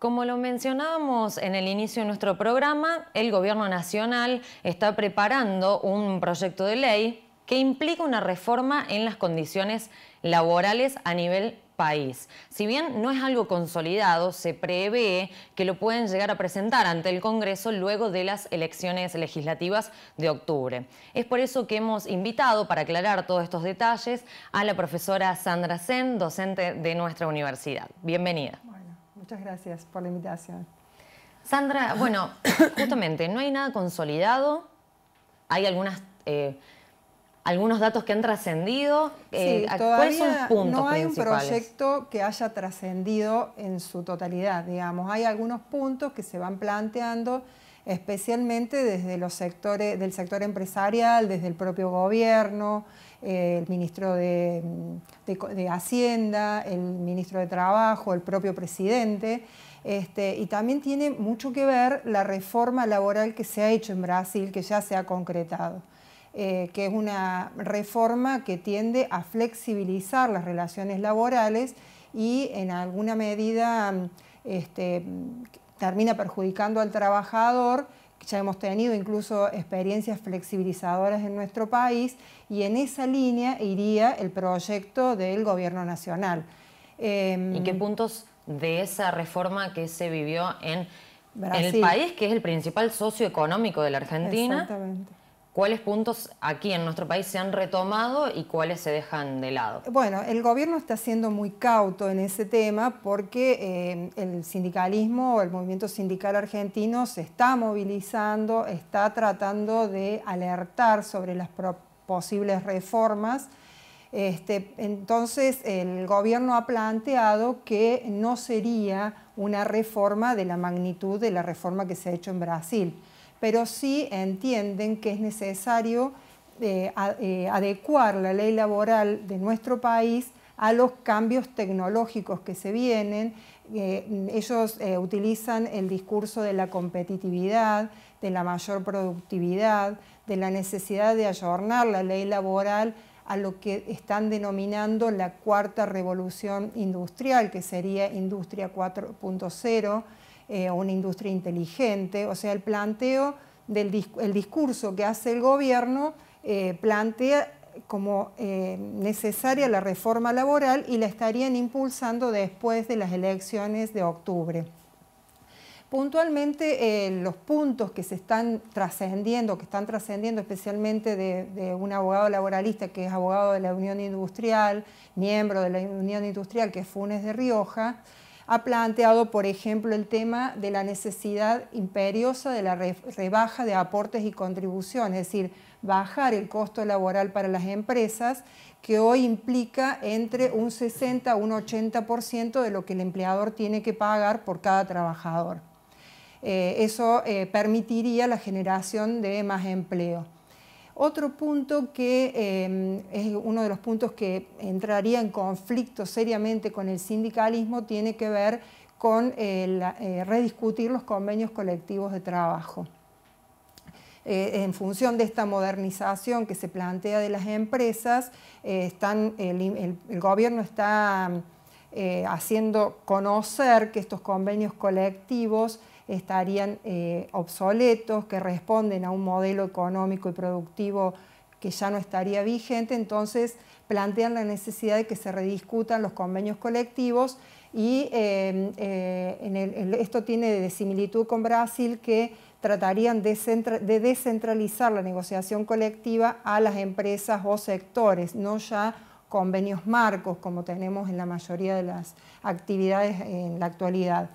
Como lo mencionábamos en el inicio de nuestro programa, el Gobierno Nacional está preparando un proyecto de ley que implica una reforma en las condiciones laborales a nivel país. Si bien no es algo consolidado, se prevé que lo pueden llegar a presentar ante el Congreso luego de las elecciones legislativas de octubre. Es por eso que hemos invitado, para aclarar todos estos detalles, a la profesora Sandra Sen, docente de nuestra universidad. Bienvenida. Muchas gracias por la invitación. Sandra, bueno, justamente, no hay nada consolidado, hay algunas... Eh, algunos datos que han trascendido. Eh, ¿Cuáles son los puntos No hay un proyecto que haya trascendido en su totalidad, digamos. Hay algunos puntos que se van planteando, especialmente desde los sectores, del sector empresarial, desde el propio gobierno el ministro de, Hacienda, el ministro de Trabajo, el propio presidente. Este, y también tiene mucho que ver la reforma laboral que se ha hecho en Brasil, que ya se ha concretado. Eh, que es una reforma que tiende a flexibilizar las relaciones laborales y en alguna medida este, termina perjudicando al trabajador ya hemos tenido incluso experiencias flexibilizadoras en nuestro país y en esa línea iría el proyecto del Gobierno Nacional. Em, ¿Y qué puntos de esa reforma que se vivió en, en el país, que es el principal socio económico de la Argentina? Exactamente ¿Cuáles puntos aquí en nuestro país se han retomado y cuáles se dejan de lado? Bueno, el gobierno está siendo muy cauto en ese tema porque eh, el sindicalismo o el movimiento sindical argentino se está movilizando, está tratando de alertar sobre las posibles reformas. Este, entonces, el gobierno ha planteado que no sería una reforma de la magnitud de la reforma que se ha hecho en Brasil pero sí entienden que es necesario eh, eh, adecuar la ley laboral de nuestro país a los cambios tecnológicos que se vienen. Eh, ellos utilizan el discurso de la competitividad, de la mayor productividad, de la necesidad de ayornar la ley laboral a lo que están denominando la cuarta revolución industrial, que sería Industria 4.0 eh, una industria inteligente, o sea, el planteo del discurso que hace el gobierno eh, plantea como eh, necesaria la reforma laboral y la estarían impulsando después de las elecciones de octubre. Puntualmente, los puntos que se están trascendiendo, que están trascendiendo especialmente de, de, un abogado laboralista que es abogado de la Unión Industrial, miembro de la Unión Industrial, que es Funes de Rioja, ha planteado, por ejemplo, el tema de la necesidad imperiosa de la rebaja de aportes y contribuciones, es decir, bajar el costo laboral para las empresas, que hoy implica entre un 60 a un 80% de lo que el empleador tiene que pagar por cada trabajador. Eh, eso eh, permitiría la generación de más empleo. Otro punto que em, es uno de los puntos que entraría en conflicto seriamente con el sindicalismo tiene que ver con eh, eh rediscutir los convenios colectivos de trabajo. Eh, en función de esta modernización que se plantea de las empresas, eh, están, el, gobierno está haciendo conocer que estos convenios colectivos estarían eh, obsoletos, que responden a un modelo económico y productivo que ya no estaría vigente, entonces plantean la necesidad de que se rediscutan los convenios colectivos y em, eh, esto tiene de similitud con Brasil que tratarían de descentralizar la negociación colectiva a las empresas o sectores, no ya convenios marcos como tenemos en la mayoría de las actividades en la actualidad.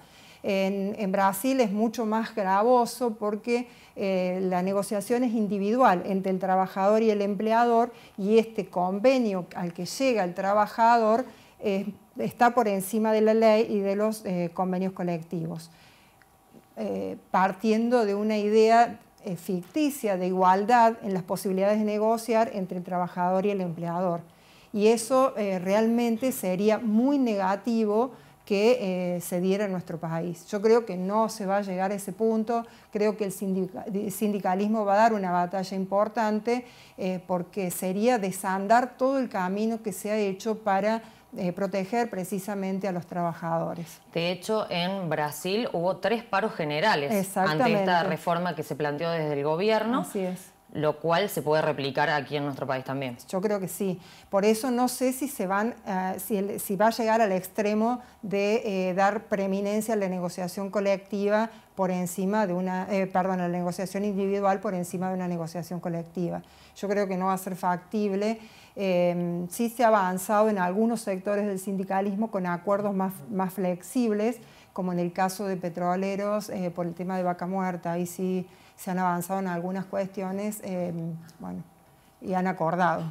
En, Brasil es mucho más gravoso porque eh, la negociación es individual entre el trabajador y el empleador y este convenio al que llega el trabajador eh, está por encima de la ley y de los eh, convenios colectivos, partiendo de una idea ficticia de igualdad en las posibilidades de negociar entre el trabajador y el empleador. Y eso realmente sería muy negativo que eh, se diera en nuestro país. Yo creo que no se va a llegar a ese punto, creo que el sindicalismo va a dar una batalla importante eh, porque sería desandar todo el camino que se ha hecho para eh, proteger precisamente a los trabajadores. De hecho, en Brasil hubo tres paros generales ante esta reforma que se planteó desde el gobierno. Así es lo cual se puede replicar aquí en nuestro país también. Yo creo que sí. Por eso no sé si se van, eh, si, va a llegar al extremo de eh, dar preeminencia a la negociación colectiva por encima de una, eh, perdón, la negociación individual por encima de una negociación colectiva. Yo creo que no va a ser factible. sí se ha avanzado en algunos sectores del sindicalismo con acuerdos más, más flexibles, como en el caso de petroleros por el tema de vaca muerta. Ahí sí se han avanzado en algunas cuestiones eh, bueno, y han acordado.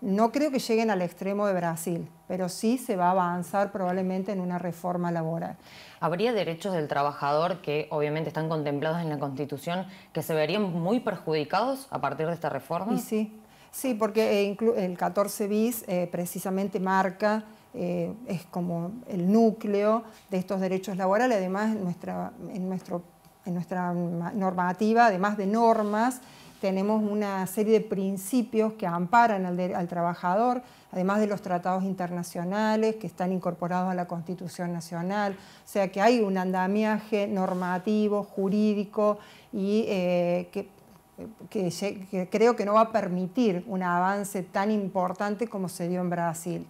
No creo que lleguen al extremo de Brasil, pero sí se va a avanzar probablemente en una reforma laboral. ¿Habría derechos del trabajador que obviamente están contemplados en la Constitución que se verían muy perjudicados a partir de esta reforma? sí, sí, porque eh, el 14 bis eh, precisamente marca es como el núcleo de estos derechos laborales. Además, en, nuestra, en nuestro en nuestra normativa, además de normas, tenemos una serie de principios que amparan al, trabajador, además de los tratados internacionales que están incorporados a la Constitución Nacional. O sea que hay un andamiaje normativo, jurídico, y eh, que, creo que no va a permitir un avance tan importante como se dio en Brasil.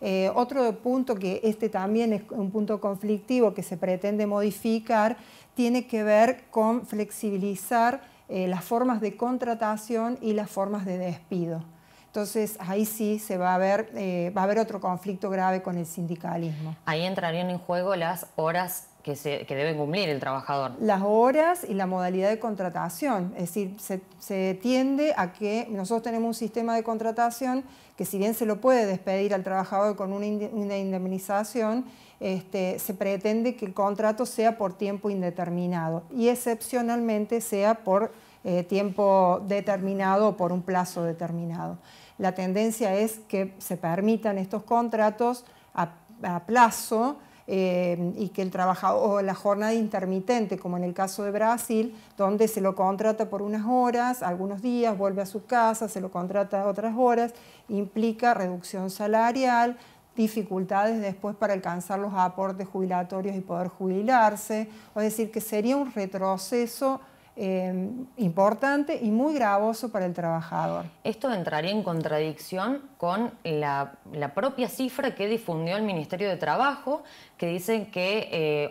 Eh, otro punto que este también es un punto conflictivo que se pretende modificar tiene que ver con flexibilizar eh, las formas de contratación y las formas de despido. Entonces ahí sí se va a ver, eh, va a haber otro conflicto grave con el sindicalismo. Ahí entrarían en juego las horas que, deben cumplir el trabajador. Las horas y la modalidad de contratación. Es decir, se, tiende a que nosotros tenemos un sistema de contratación que si bien se lo puede despedir al trabajador con una indemnización, este, se pretende que el contrato sea por tiempo indeterminado y excepcionalmente sea por eh, tiempo determinado o por un plazo determinado. La tendencia es que se permitan estos contratos a plazo eh, y que el trabajador, o la jornada intermitente, como en el caso de Brasil, donde se lo contrata por unas horas, algunos días, vuelve a su casa, se lo contrata otras horas, implica reducción salarial, dificultades después para alcanzar los aportes jubilatorios y poder jubilarse, es decir, que sería un retroceso Em, importante y muy gravoso para el trabajador. Esto entraría en contradicción con la, propia cifra que difundió el Ministerio de Trabajo, que dice que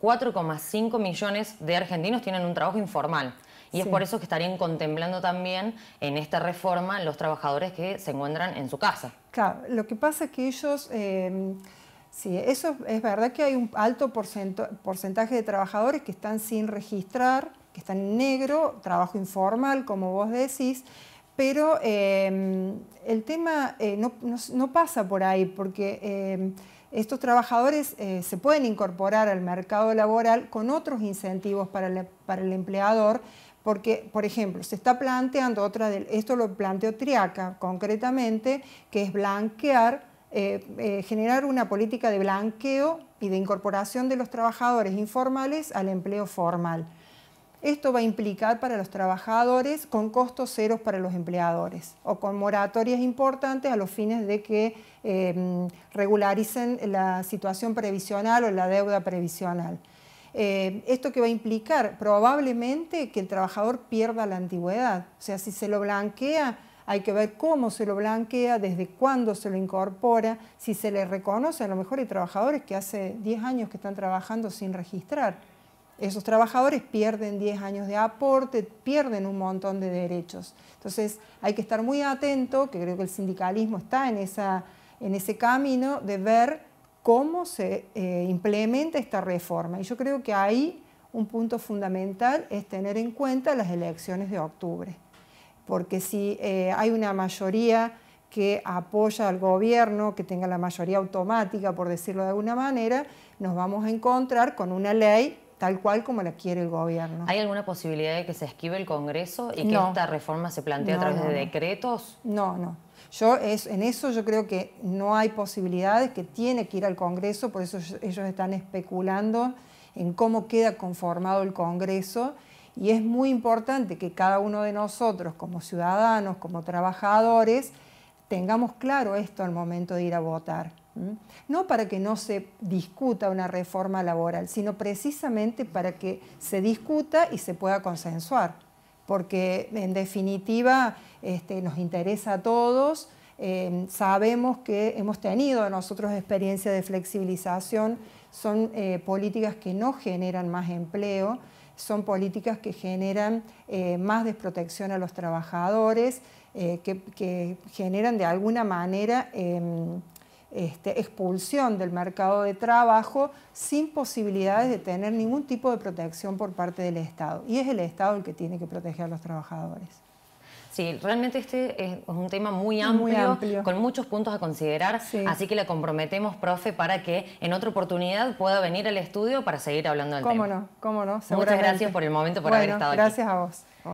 4,5 eh, millones de argentinos tienen un trabajo informal. Y es por eso que estarían contemplando también en esta reforma los trabajadores que se encuentran en su casa. Claro, lo que pasa es que ellos... Em, sí, eso es verdad que hay un alto porcentaje de trabajadores que están sin registrar, que están en negro, trabajo informal, como vos decís, pero em, el tema eh, no, pasa por ahí, porque em, estos trabajadores eh, se pueden incorporar al mercado laboral con otros incentivos para, el empleador, porque, por ejemplo, se está planteando otra, esto lo planteó Triaca concretamente, que es blanquear, eh, generar una política de blanqueo y de incorporación de los trabajadores informales al empleo formal. Esto va a implicar para los trabajadores con costos ceros para los empleadores o con moratorias importantes a los fines de que em, regularicen la situación previsional o la deuda previsional. Eh, esto que va a implicar probablemente que el trabajador pierda la antigüedad, o sea, si se lo blanquea, hay que ver cómo se lo blanquea, desde cuándo se lo incorpora, si se le reconoce, a lo mejor hay trabajadores que hace 10 años que están trabajando sin registrar esos trabajadores pierden 10 años de aporte, pierden un montón de derechos. Entonces hay que estar muy atento, que creo que el sindicalismo está en, ese camino de ver cómo se eh, implementa esta reforma. Y yo creo que ahí un punto fundamental es tener en cuenta las elecciones de octubre, porque si eh, hay una mayoría que apoya al gobierno, que tenga la mayoría automática, por decirlo de alguna manera, nos vamos a encontrar con una ley tal cual como la quiere el gobierno. ¿Hay alguna posibilidad de que se esquive el Congreso y que esta reforma se plantee a través de decretos? No, no. Yo en eso yo creo que no hay posibilidades, que tiene que ir al Congreso, por eso ellos están especulando en cómo queda conformado el Congreso. Y es muy importante que cada uno de nosotros, como ciudadanos, como trabajadores, tengamos claro esto al momento de ir a votar. ¿Mm? No para que no se discuta una reforma laboral, sino precisamente para que se discuta y se pueda consensuar, porque en definitiva este, nos interesa a todos. Eh, sabemos que hemos tenido nosotros experiencia de flexibilización, son eh, políticas que no generan más empleo, son políticas que generan eh, más desprotección a los trabajadores, que, generan de alguna manera em, este, expulsión del mercado de trabajo sin posibilidades de tener ningún tipo de protección por parte del Estado. Y es el Estado el que tiene que proteger a los trabajadores. Sí, realmente este es un tema muy amplio, con muchos puntos a considerar, así que la comprometemos, profe, para que en otra oportunidad pueda venir al estudio para seguir hablando del tema. Cómo no, cómo no. Muchas gracias por el momento, por haber estado aquí. Gracias a vos.